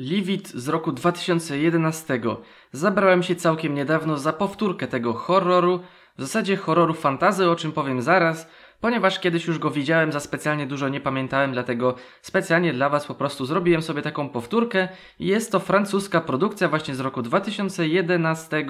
Livid z roku 2011. Zabrałem się całkiem niedawno za powtórkę tego horroru, w zasadzie horroru fantazy, o czym powiem zaraz, ponieważ kiedyś już go widziałem, za specjalnie dużo nie pamiętałem, dlatego specjalnie dla Was po prostu zrobiłem sobie taką powtórkę. Jest to francuska produkcja właśnie z roku 2011.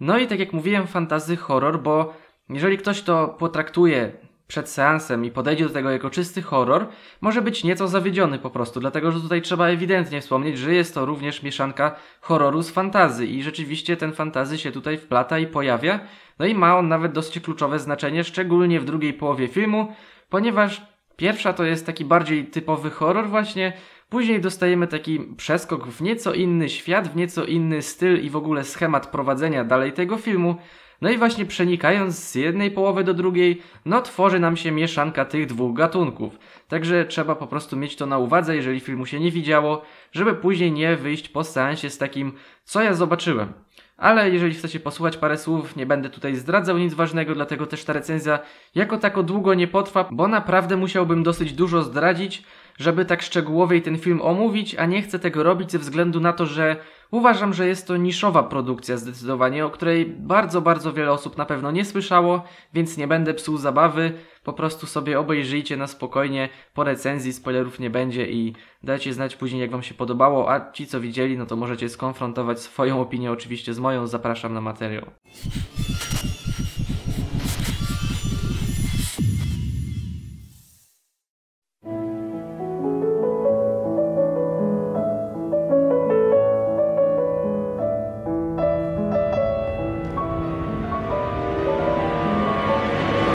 No i tak jak mówiłem, fantazy horror, bo jeżeli ktoś to potraktuje przed seansem i podejdzie do tego jako czysty horror, może być nieco zawiedziony po prostu, dlatego że tutaj trzeba ewidentnie wspomnieć, że jest to również mieszanka horroru z fantazy i rzeczywiście ten fantazy się tutaj wplata i pojawia, no i ma on nawet dosyć kluczowe znaczenie, szczególnie w drugiej połowie filmu, ponieważ pierwsza to jest taki bardziej typowy horror właśnie, Później dostajemy taki przeskok w nieco inny świat, w nieco inny styl i w ogóle schemat prowadzenia dalej tego filmu, no i właśnie przenikając z jednej połowy do drugiej, no tworzy nam się mieszanka tych dwóch gatunków. Także trzeba po prostu mieć to na uwadze, jeżeli filmu się nie widziało, żeby później nie wyjść po seansie z takim, co ja zobaczyłem. Ale jeżeli chcecie posłuchać parę słów, nie będę tutaj zdradzał nic ważnego, dlatego też ta recenzja jako tako długo nie potrwa, bo naprawdę musiałbym dosyć dużo zdradzić, żeby tak szczegółowiej ten film omówić, a nie chcę tego robić ze względu na to, że Uważam, że jest to niszowa produkcja zdecydowanie, o której bardzo, bardzo wiele osób na pewno nie słyszało, więc nie będę psuł zabawy. Po prostu sobie obejrzyjcie na spokojnie, po recenzji spoilerów nie będzie i dajcie znać później jak Wam się podobało, a ci co widzieli, no to możecie skonfrontować swoją opinię oczywiście z moją. Zapraszam na materiał.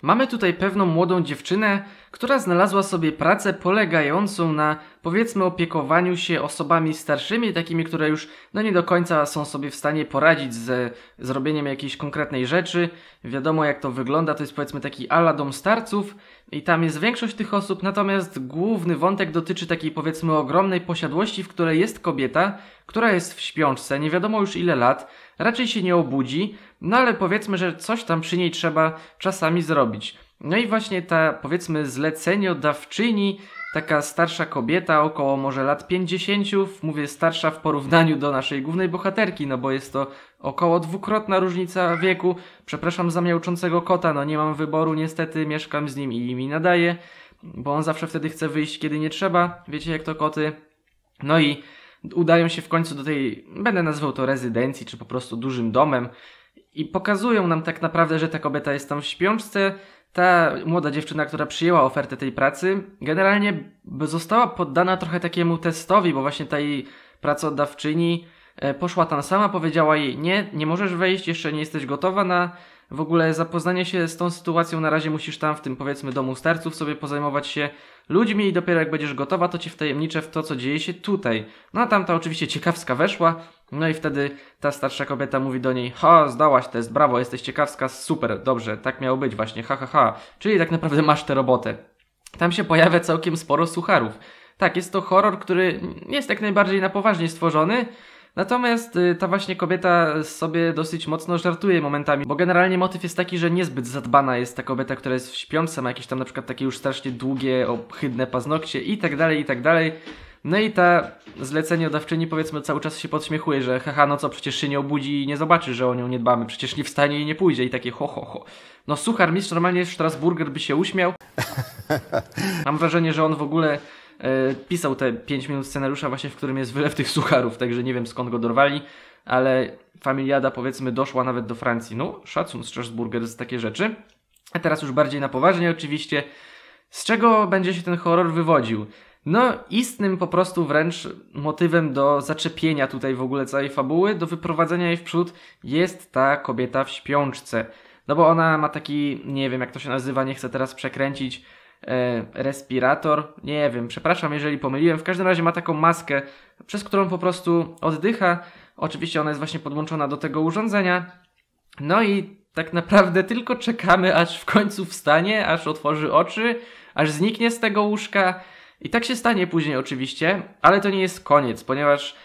Mamy tutaj pewną młodą dziewczynę, która znalazła sobie pracę polegającą na powiedzmy opiekowaniu się osobami starszymi, takimi, które już no nie do końca są sobie w stanie poradzić ze zrobieniem jakiejś konkretnej rzeczy. Wiadomo jak to wygląda, to jest powiedzmy taki ala dom starców i tam jest większość tych osób, natomiast główny wątek dotyczy takiej powiedzmy ogromnej posiadłości, w której jest kobieta, która jest w śpiączce, nie wiadomo już ile lat, Raczej się nie obudzi, no ale powiedzmy, że coś tam przy niej trzeba czasami zrobić. No i właśnie ta, powiedzmy, zleceniodawczyni, taka starsza kobieta, około może lat 50, mówię starsza w porównaniu do naszej głównej bohaterki, no bo jest to około dwukrotna różnica wieku. Przepraszam za miałczącego kota, no nie mam wyboru, niestety mieszkam z nim i mi nadaje, bo on zawsze wtedy chce wyjść, kiedy nie trzeba. Wiecie jak to koty. No i udają się w końcu do tej, będę nazwał to rezydencji, czy po prostu dużym domem i pokazują nam tak naprawdę, że ta kobieta jest tam w śpiączce. Ta młoda dziewczyna, która przyjęła ofertę tej pracy, generalnie została poddana trochę takiemu testowi, bo właśnie ta jej pracodawczyni e, poszła tam sama, powiedziała jej: Nie, nie możesz wejść, jeszcze nie jesteś gotowa na w ogóle zapoznanie się z tą sytuacją na razie musisz tam w tym powiedzmy domu starców sobie pozajmować się ludźmi i dopiero jak będziesz gotowa, to ci wtajemniczę w to, co dzieje się tutaj. No a tamta oczywiście ciekawska weszła, no i wtedy ta starsza kobieta mówi do niej, ha, zdałaś test, brawo, jesteś ciekawska, super, dobrze, tak miało być właśnie, ha, ha, ha. Czyli tak naprawdę masz tę robotę. Tam się pojawia całkiem sporo sucharów. Tak, jest to horror, który jest jak najbardziej na poważnie stworzony, Natomiast y, ta właśnie kobieta sobie dosyć mocno żartuje momentami, bo generalnie motyw jest taki, że niezbyt zadbana jest ta kobieta, która jest w śpiące, ma jakieś tam na przykład takie już strasznie długie, ohydne paznokcie i tak dalej, i tak dalej. No i ta zleceniodawczyni powiedzmy cały czas się podśmiechuje, że haha, no co, przecież się nie obudzi i nie zobaczy, że o nią nie dbamy, przecież nie wstanie i nie pójdzie i takie ho, ho, ho. No suchar mistrz normalnie Strasburger by się uśmiał. Mam wrażenie, że on w ogóle E, pisał te 5 minut scenariusza właśnie, w którym jest wylew tych sucharów, także nie wiem skąd go dorwali, ale familiada powiedzmy doszła nawet do Francji. No, szacun Strasburger z takie rzeczy. A teraz już bardziej na poważnie oczywiście. Z czego będzie się ten horror wywodził? No, istnym po prostu wręcz motywem do zaczepienia tutaj w ogóle całej fabuły, do wyprowadzenia jej w przód jest ta kobieta w śpiączce. No bo ona ma taki, nie wiem jak to się nazywa, nie chcę teraz przekręcić, E, respirator. Nie wiem, przepraszam, jeżeli pomyliłem. W każdym razie ma taką maskę, przez którą po prostu oddycha. Oczywiście ona jest właśnie podłączona do tego urządzenia. No i tak naprawdę tylko czekamy, aż w końcu wstanie, aż otworzy oczy, aż zniknie z tego łóżka. I tak się stanie później, oczywiście, ale to nie jest koniec, ponieważ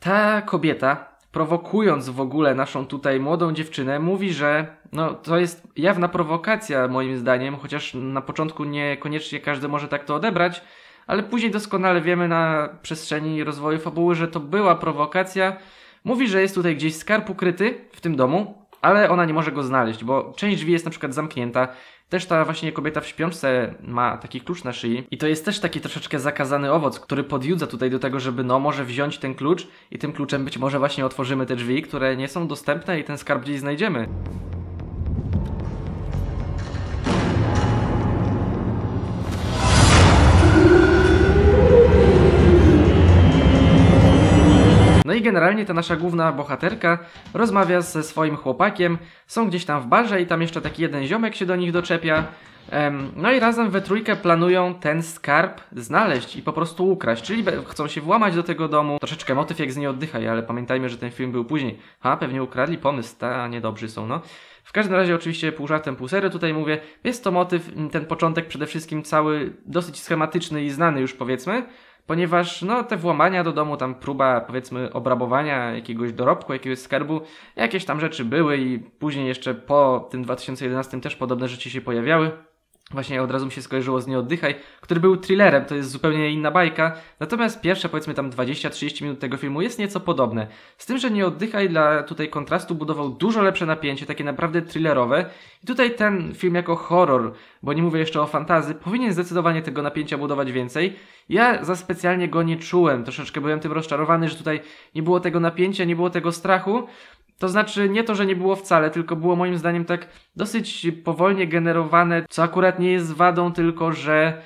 ta kobieta, prowokując w ogóle naszą tutaj młodą dziewczynę, mówi, że no to jest jawna prowokacja moim zdaniem, chociaż na początku niekoniecznie każdy może tak to odebrać, ale później doskonale wiemy na przestrzeni rozwoju fabuły, że to była prowokacja. Mówi, że jest tutaj gdzieś skarb ukryty w tym domu, ale ona nie może go znaleźć, bo część drzwi jest na przykład zamknięta. Też ta właśnie kobieta w śpiączce ma taki klucz na szyi i to jest też taki troszeczkę zakazany owoc, który podjudza tutaj do tego, żeby no może wziąć ten klucz i tym kluczem być może właśnie otworzymy te drzwi, które nie są dostępne i ten skarb gdzieś znajdziemy. i generalnie ta nasza główna bohaterka rozmawia ze swoim chłopakiem, są gdzieś tam w barze i tam jeszcze taki jeden ziomek się do nich doczepia. No i razem we trójkę planują ten skarb znaleźć i po prostu ukraść, czyli chcą się włamać do tego domu. Troszeczkę motyw jak z niej oddychaj, ale pamiętajmy, że ten film był później. Ha, pewnie ukradli pomysł, ta niedobrzy są, no. W każdym razie oczywiście pół żartem, pół serio tutaj mówię. Jest to motyw, ten początek przede wszystkim cały dosyć schematyczny i znany już powiedzmy ponieważ no, te włamania do domu, tam próba powiedzmy obrabowania jakiegoś dorobku, jakiegoś skarbu, jakieś tam rzeczy były i później jeszcze po tym 2011 też podobne rzeczy się pojawiały. Właśnie od razu mi się skojarzyło z Nieoddychaj, który był thrillerem, to jest zupełnie inna bajka. Natomiast pierwsze, powiedzmy tam 20-30 minut tego filmu jest nieco podobne. Z tym, że Nie oddychaj dla tutaj kontrastu budował dużo lepsze napięcie, takie naprawdę thrillerowe. I tutaj ten film jako horror, bo nie mówię jeszcze o fantazy, powinien zdecydowanie tego napięcia budować więcej. Ja za specjalnie go nie czułem, troszeczkę byłem tym rozczarowany, że tutaj nie było tego napięcia, nie było tego strachu. To znaczy, nie to, że nie było wcale, tylko było moim zdaniem tak dosyć powolnie generowane, co akurat nie jest wadą, tylko że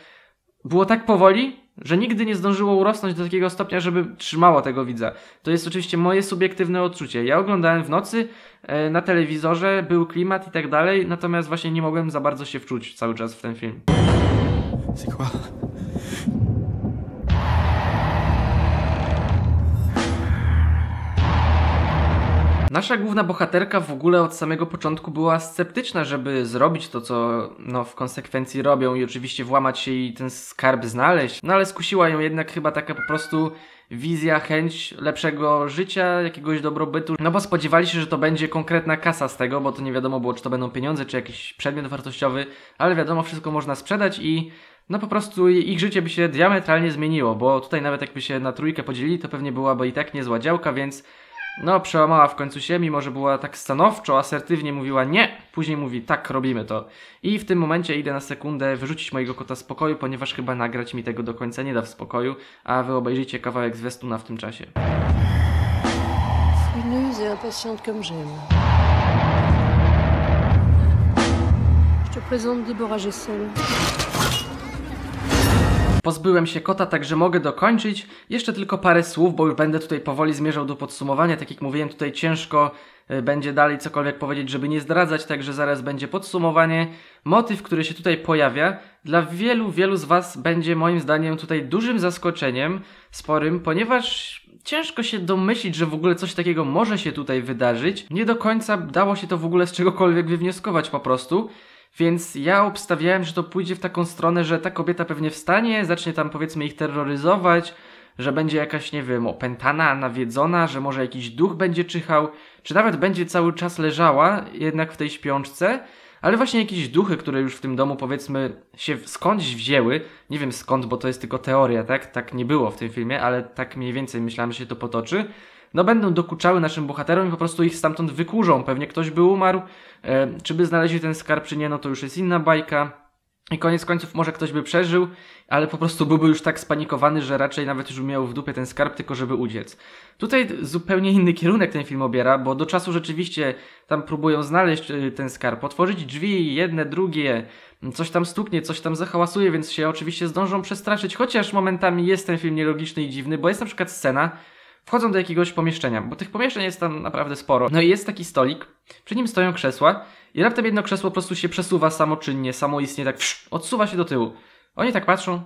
było tak powoli, że nigdy nie zdążyło urosnąć do takiego stopnia, żeby trzymało tego widza. To jest oczywiście moje subiektywne odczucie. Ja oglądałem w nocy e, na telewizorze, był klimat i tak dalej, natomiast właśnie nie mogłem za bardzo się wczuć cały czas w ten film. Sikła. Nasza główna bohaterka w ogóle od samego początku była sceptyczna, żeby zrobić to, co no, w konsekwencji robią i oczywiście włamać się i ten skarb znaleźć. No ale skusiła ją jednak chyba taka po prostu wizja, chęć lepszego życia, jakiegoś dobrobytu. No bo spodziewali się, że to będzie konkretna kasa z tego, bo to nie wiadomo było, czy to będą pieniądze, czy jakiś przedmiot wartościowy, ale wiadomo, wszystko można sprzedać i no po prostu ich życie by się diametralnie zmieniło, bo tutaj nawet jakby się na trójkę podzielili, to pewnie byłaby i tak niezła działka, więc no, przełamała w końcu się, mimo że była tak stanowczo, asertywnie mówiła nie. Później mówi tak, robimy to. I w tym momencie idę na sekundę wyrzucić mojego kota z pokoju, ponieważ chyba nagrać mi tego do końca nie da w spokoju, a wy obejrzyjcie kawałek Westuna w tym czasie. Je présente Deborah Gessel. Pozbyłem się kota, także mogę dokończyć. Jeszcze tylko parę słów, bo już będę tutaj powoli zmierzał do podsumowania. Tak jak mówiłem, tutaj ciężko y, będzie dalej cokolwiek powiedzieć, żeby nie zdradzać, także zaraz będzie podsumowanie. Motyw, który się tutaj pojawia, dla wielu, wielu z Was będzie moim zdaniem tutaj dużym zaskoczeniem, sporym, ponieważ ciężko się domyślić, że w ogóle coś takiego może się tutaj wydarzyć. Nie do końca dało się to w ogóle z czegokolwiek wywnioskować po prostu. Więc ja obstawiałem, że to pójdzie w taką stronę, że ta kobieta pewnie wstanie, zacznie tam powiedzmy ich terroryzować, że będzie jakaś, nie wiem, opętana, nawiedzona, że może jakiś duch będzie czyhał, czy nawet będzie cały czas leżała jednak w tej śpiączce, ale właśnie jakieś duchy, które już w tym domu powiedzmy się skądś wzięły, nie wiem skąd, bo to jest tylko teoria, tak? Tak nie było w tym filmie, ale tak mniej więcej myślałem, że się to potoczy no będą dokuczały naszym bohaterom i po prostu ich stamtąd wykurzą. Pewnie ktoś by umarł, e, czy by znaleźli ten skarb, czy nie, no to już jest inna bajka. I koniec końców może ktoś by przeżył, ale po prostu byłby już tak spanikowany, że raczej nawet już miał w dupie ten skarb, tylko żeby uciec. Tutaj zupełnie inny kierunek ten film obiera, bo do czasu rzeczywiście tam próbują znaleźć y, ten skarb, otworzyć drzwi, jedne, drugie, coś tam stuknie, coś tam zahałasuje, więc się oczywiście zdążą przestraszyć, chociaż momentami jest ten film nielogiczny i dziwny, bo jest na przykład scena, Wchodzą do jakiegoś pomieszczenia, bo tych pomieszczeń jest tam naprawdę sporo. No i jest taki stolik, przy nim stoją krzesła i raptem jedno krzesło po prostu się przesuwa samoczynnie, samoistnie, tak psz, odsuwa się do tyłu. Oni tak patrzą,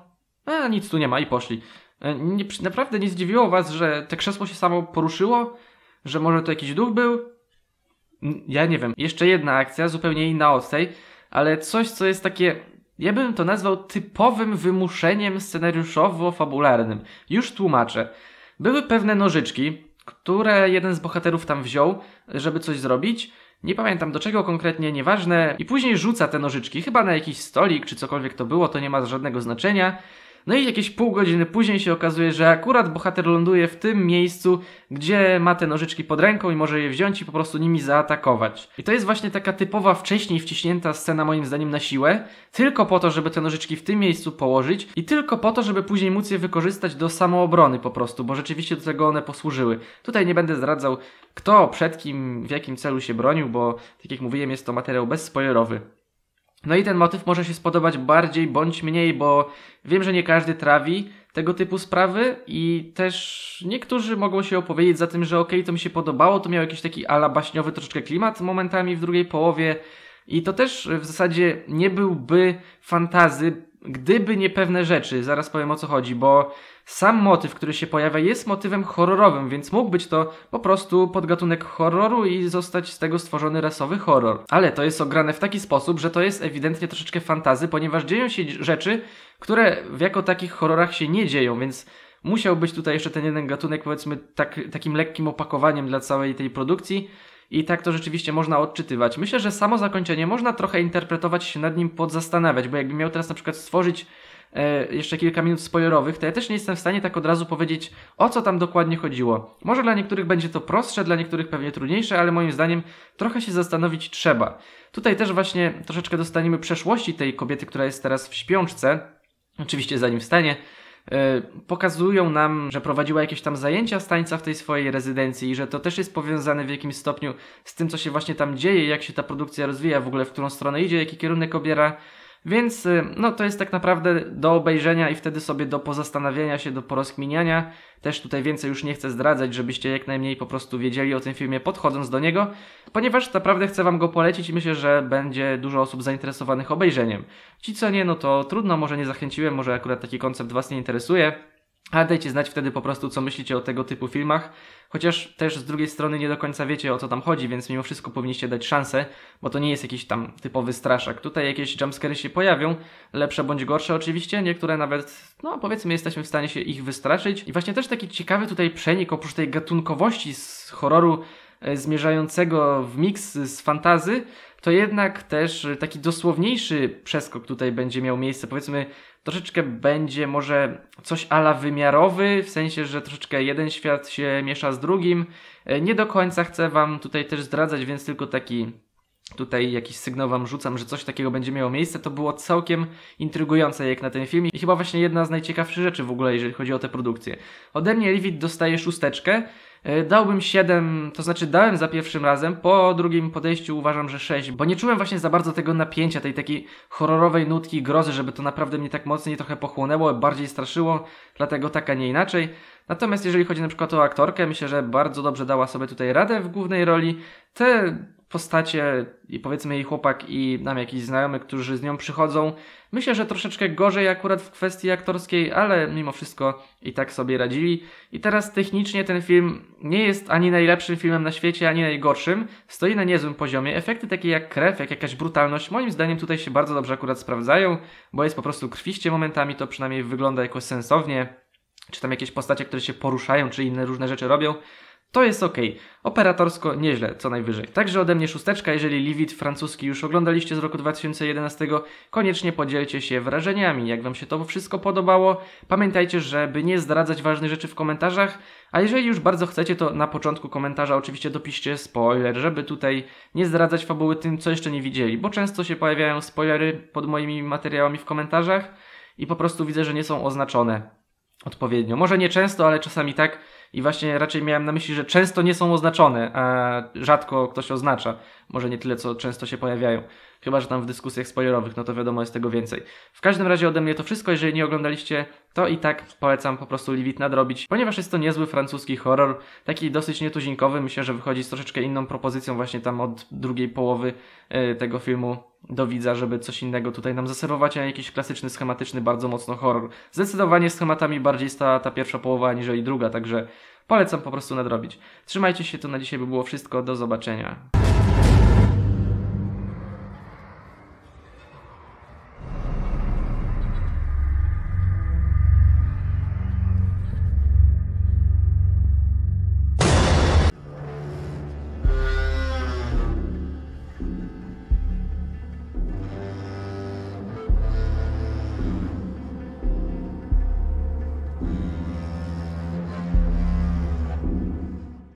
a nic tu nie ma i poszli. E, nie, naprawdę nie zdziwiło was, że te krzesło się samo poruszyło? Że może to jakiś duch był? Ja nie wiem. Jeszcze jedna akcja, zupełnie inna od tej, ale coś, co jest takie ja bym to nazwał typowym wymuszeniem scenariuszowo-fabularnym. Już tłumaczę. Były pewne nożyczki, które jeden z bohaterów tam wziął, żeby coś zrobić. Nie pamiętam do czego konkretnie, nieważne. I później rzuca te nożyczki, chyba na jakiś stolik czy cokolwiek to było, to nie ma żadnego znaczenia. No i jakieś pół godziny później się okazuje, że akurat bohater ląduje w tym miejscu, gdzie ma te nożyczki pod ręką i może je wziąć i po prostu nimi zaatakować. I to jest właśnie taka typowa wcześniej wciśnięta scena moim zdaniem na siłę, tylko po to, żeby te nożyczki w tym miejscu położyć i tylko po to, żeby później móc je wykorzystać do samoobrony po prostu, bo rzeczywiście do tego one posłużyły. Tutaj nie będę zdradzał kto, przed kim, w jakim celu się bronił, bo tak jak mówiłem jest to materiał bezspoilerowy. No i ten motyw może się spodobać bardziej bądź mniej, bo wiem, że nie każdy trawi tego typu sprawy i też niektórzy mogą się opowiedzieć za tym, że okej, okay, to mi się podobało, to miał jakiś taki ala baśniowy troszeczkę klimat momentami w drugiej połowie i to też w zasadzie nie byłby fantazy, gdyby nie pewne rzeczy, zaraz powiem o co chodzi, bo sam motyw, który się pojawia, jest motywem horrorowym, więc mógł być to po prostu podgatunek horroru i zostać z tego stworzony rasowy horror. Ale to jest ograne w taki sposób, że to jest ewidentnie troszeczkę fantazy, ponieważ dzieją się rzeczy, które w jako takich horrorach się nie dzieją, więc musiał być tutaj jeszcze ten jeden gatunek, powiedzmy, tak, takim lekkim opakowaniem dla całej tej produkcji. I tak to rzeczywiście można odczytywać. Myślę, że samo zakończenie można trochę interpretować się nad nim, podzastanawiać, bo jakby miał teraz na przykład stworzyć E, jeszcze kilka minut spoilerowych, to ja też nie jestem w stanie tak od razu powiedzieć, o co tam dokładnie chodziło. Może dla niektórych będzie to prostsze, dla niektórych pewnie trudniejsze, ale moim zdaniem trochę się zastanowić trzeba. Tutaj też właśnie troszeczkę dostaniemy przeszłości tej kobiety, która jest teraz w śpiączce, oczywiście zanim wstanie, e, pokazują nam, że prowadziła jakieś tam zajęcia z tańca w tej swojej rezydencji i że to też jest powiązane w jakimś stopniu z tym, co się właśnie tam dzieje, jak się ta produkcja rozwija, w ogóle w którą stronę idzie, jaki kierunek obiera. Więc y, no, to jest tak naprawdę do obejrzenia i wtedy sobie do pozastanawiania się, do porozkminiania. Też tutaj więcej już nie chcę zdradzać, żebyście jak najmniej po prostu wiedzieli o tym filmie podchodząc do niego, ponieważ naprawdę chcę Wam go polecić i myślę, że będzie dużo osób zainteresowanych obejrzeniem. Ci co nie, no to trudno, może nie zachęciłem, może akurat taki koncept Was nie interesuje. Ale dajcie znać wtedy po prostu, co myślicie o tego typu filmach. Chociaż też z drugiej strony nie do końca wiecie, o co tam chodzi, więc mimo wszystko powinniście dać szansę, bo to nie jest jakiś tam typowy straszak. Tutaj jakieś jumpscary się pojawią, lepsze bądź gorsze oczywiście. Niektóre nawet, no powiedzmy, jesteśmy w stanie się ich wystraszyć. I właśnie też taki ciekawy tutaj przenik, oprócz tej gatunkowości z horroru, e, zmierzającego w miks z fantazy, to jednak też e, taki dosłowniejszy przeskok tutaj będzie miał miejsce. Powiedzmy, troszeczkę będzie może coś ala wymiarowy, w sensie, że troszeczkę jeden świat się miesza z drugim. E, nie do końca chcę Wam tutaj też zdradzać, więc tylko taki tutaj jakiś sygnał wam rzucam, że coś takiego będzie miało miejsce, to było całkiem intrygujące jak na ten film i chyba właśnie jedna z najciekawszych rzeczy w ogóle, jeżeli chodzi o te produkcje. Ode mnie Rivit dostaje szósteczkę, e, Dałbym siedem, to znaczy dałem za pierwszym razem, po drugim podejściu uważam, że sześć, bo nie czułem właśnie za bardzo tego napięcia, tej takiej horrorowej nutki grozy, żeby to naprawdę mnie tak mocniej trochę pochłonęło, bardziej straszyło, dlatego tak, a nie inaczej. Natomiast jeżeli chodzi na przykład o aktorkę, myślę, że bardzo dobrze dała sobie tutaj radę w głównej roli. Te postacie i powiedzmy jej chłopak i nam jakiś znajomy, którzy z nią przychodzą. Myślę, że troszeczkę gorzej akurat w kwestii aktorskiej, ale mimo wszystko i tak sobie radzili. I teraz technicznie ten film nie jest ani najlepszym filmem na świecie, ani najgorszym. Stoi na niezłym poziomie. Efekty takie jak krew, jak jakaś brutalność, moim zdaniem tutaj się bardzo dobrze akurat sprawdzają, bo jest po prostu krwiście momentami, to przynajmniej wygląda jakoś sensownie. Czy tam jakieś postacie, które się poruszają, czy inne różne rzeczy robią. To jest ok. Operatorsko nieźle, co najwyżej. Także ode mnie szósteczka, jeżeli Livid francuski już oglądaliście z roku 2011, koniecznie podzielcie się wrażeniami, jak Wam się to wszystko podobało. Pamiętajcie, żeby nie zdradzać ważnych rzeczy w komentarzach, a jeżeli już bardzo chcecie, to na początku komentarza oczywiście dopiszcie spoiler, żeby tutaj nie zdradzać fabuły tym, co jeszcze nie widzieli, bo często się pojawiają spoilery pod moimi materiałami w komentarzach i po prostu widzę, że nie są oznaczone odpowiednio. Może nie często, ale czasami tak, i właśnie raczej miałem na myśli, że często nie są oznaczone, a rzadko ktoś oznacza. Może nie tyle, co często się pojawiają. Chyba, że tam w dyskusjach spoilerowych, no to wiadomo, jest tego więcej. W każdym razie ode mnie to wszystko. Jeżeli nie oglądaliście, to i tak polecam po prostu Liwit nadrobić, ponieważ jest to niezły francuski horror, taki dosyć nietuzinkowy. Myślę, że wychodzi z troszeczkę inną propozycją właśnie tam od drugiej połowy e, tego filmu do widza, żeby coś innego tutaj nam zaserwować, a jakiś klasyczny, schematyczny, bardzo mocno horror. Zdecydowanie schematami bardziej stała ta pierwsza połowa aniżeli druga, także Polecam po prostu nadrobić. Trzymajcie się, to na dzisiaj by było wszystko. Do zobaczenia.